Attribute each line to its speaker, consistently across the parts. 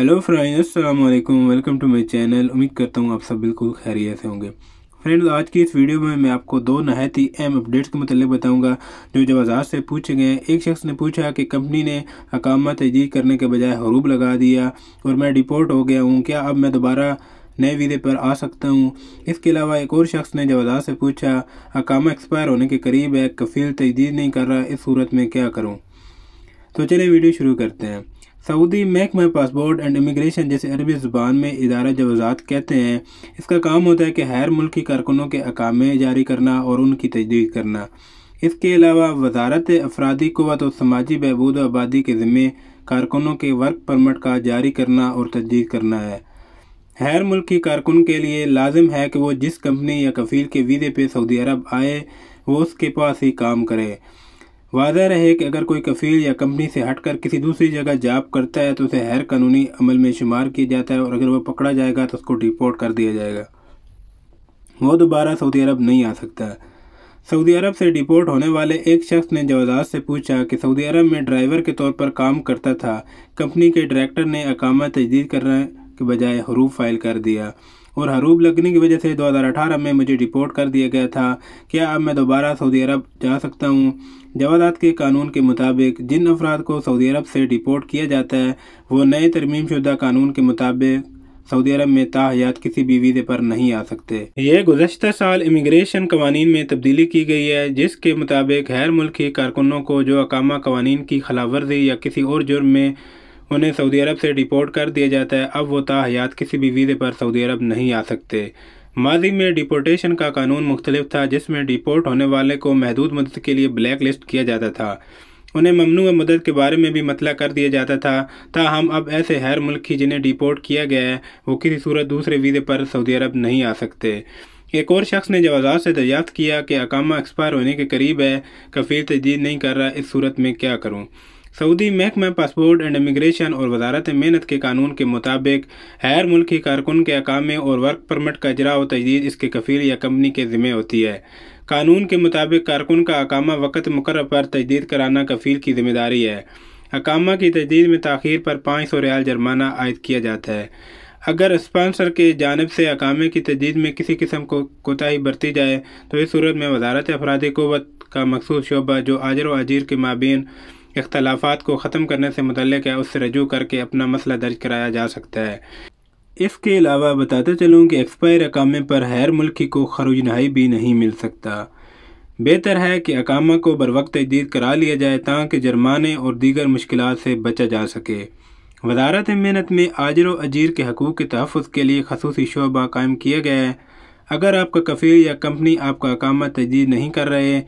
Speaker 1: hello friends अस्सलाम वालेकुम welcome to my channel उम्मीद करता हूँ आप सब बिल्कुल खैरियत से होंगे फ्रेंड्स आज की इस वीडियो में मैं आपको दो नहायत ही अहम अपडेट्स के मतलब बताऊंगा जो जवाजात से पूछे गए एक शख्स ने पूछा कि कंपनी ने अकामा तजदीद करने के बजाय हरूब लगा दिया और मैं डिपोर्ट हो गया हूँ क्या अब मैं दोबारा नए वीज़े पर आ सकता हूँ इसके अलावा एक और शख्स ने जवाजात से पूछा अकामा एक्सपायर होने के करीब है कफील तजदीद नहीं कर रहा इस सूरत में क्या करूँ तो चलिए वीडियो शुरू करते हैं सऊदी महकमा पासपोर्ट एंड इमिग्रेशन जैसे अरबी ज़ुबान में इदारा जवाजात कहते हैं इसका काम होता है कि हर मुल्की कारकुनों के अकामे जारी करना और उनकी तजदीद करना इसके अलावा वजारत अफराधी क़वत और समाजी बहबूद आबादी के ज़िम्मे कारकुनों के वर्क परमट का जारी करना और तजदीद करना है हर मुल्की कारकुन के लिए लाजिम है कि वो जिस कंपनी या कफील के वीज़े पर सऊदी अरब आए वो उसके पास ही काम करे वादा रहे कि अगर कोई कफील या कंपनी से हटकर किसी दूसरी जगह जाप करता है तो उसे गैर कानूनी अमल में शुमार किया जाता है और अगर वह पकड़ा जाएगा तो उसको डिपोर्ट कर दिया जाएगा वो दोबारा सऊदी अरब नहीं आ सकता सऊदी अरब से डिपोर्ट होने वाले एक शख्स ने जवाजात से पूछा कि सऊदी अरब में ड्राइवर के तौर पर काम करता था कंपनी के डायरेक्टर ने अकामा तजदीद करने के बजाय हरूफ फाइल कर दिया और हरूब लगने की वजह से 2018 में मुझे डिपोर्ट कर दिया गया था क्या अब मैं दोबारा सऊदी अरब जा सकता हूँ जवादात के कानून के मुताबिक जिन अफराद को सऊदी अरब से डिपोर्ट किया जाता है वो नए तरमीम शुदा कानून के मुताबिक सऊदी अरब में ताहयात किसी भी वीज़े पर नहीं आ सकते यह गुजशत साल इमिग्रेशन कवानीन में तब्दीली की गई है जिसके मुताबिक गैर मुल्की कारकुनों को जो अकामा कवानीन की खिलाफ वर्जी या किसी और जुर्म में उन्हें सऊदी अरब से डिपोर्ट कर दिया जाता है अब वो ताहयात किसी भी वीज़े पर सऊदी अरब नहीं आ सकते माजी में डिपोटेशन का कानून मुख्तलिफ था जिसमें डिपोर्ट होने वाले को महदूद मदद के लिए ब्लैक लिस्ट किया जाता था उन्हें ममनू मदद के बारे में भी मतला कर दिया जाता था ताहम अब ऐसे हर मुल्क की जिन्हें डिपोर्ट किया गया है वो किसी सूरत दूसरे वीज़े पर सऊदी अरब नहीं आ सकते एक और शख्स ने जवाजात से दरियात किया कि अकामा एक्सपायर होने के करीब है कफील तजीद नहीं कर रहा इस सूरत में क्या करूँ सऊदी महकमा पासपोर्ट एंड इमिग्रेशन और वजारत मेहनत के कानून के मुताबिक गैर मुल्की कारकुन के अकामे और वर्क परमिट का इजरा व तजदीद इसके कफील या कंपनी के ज़िम्मे होती है कानून के मुताबिक कारकुन का अकामा वक़्त मुकर पर तजदीद कराना कफील की जिम्मेदारी है अकामा की तजदीद में तखिर पर पाँच सौ रियाल जुर्माना आयद किया जाता है अगर स्पॉन्सर के जानब से अकामे की तजदीद में किसी किस्म को कोताही बरती जाए तो इस सूरत में वजारत अफराद क़वत का मखसूस शोबा जो आजर व अजीर के माबीन इख्तलाफात को ख़त्म करने से मुतल है उससे रजू करके अपना मसला दर्ज कराया जा सकता है इसके अलावा बताते चलूँ कि एक्सपायर अकामे पर हैर मुल्की को खरूज नहाई भी नहीं मिल सकता बेहतर है कि अकामा को बर वक्त तजदीद करा लिया जाए ताकि जुर्माने और दीगर मुश्किल से बचा जा सके वजारत मेहनत में आजर व अजीर के हकूक़ के तहफ़ के लिए खसूसी शोबा कायम किया गया है अगर आपका कफ़े या कंपनी आपका अकामा तजदीद नहीं कर रहे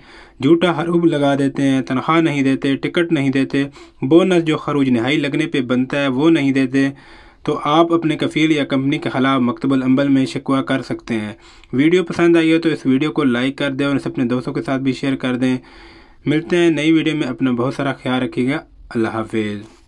Speaker 1: झूठा हरूब लगा देते हैं तनख्वाह नहीं देते टिकट नहीं देते बोनस जो खरूज नहाई लगने पर बनता है वो नहीं देते तो आप अपने कफ़ील या कंपनी के खिलाफ मकतबल अम्बल में शिकवा कर सकते हैं वीडियो पसंद आई हो तो इस वीडियो को लाइक कर दें और इसे अपने दोस्तों के साथ भी शेयर कर दें मिलते हैं नई वीडियो में अपना बहुत सारा ख्याल रखिएगा अल्लाह हाफिज़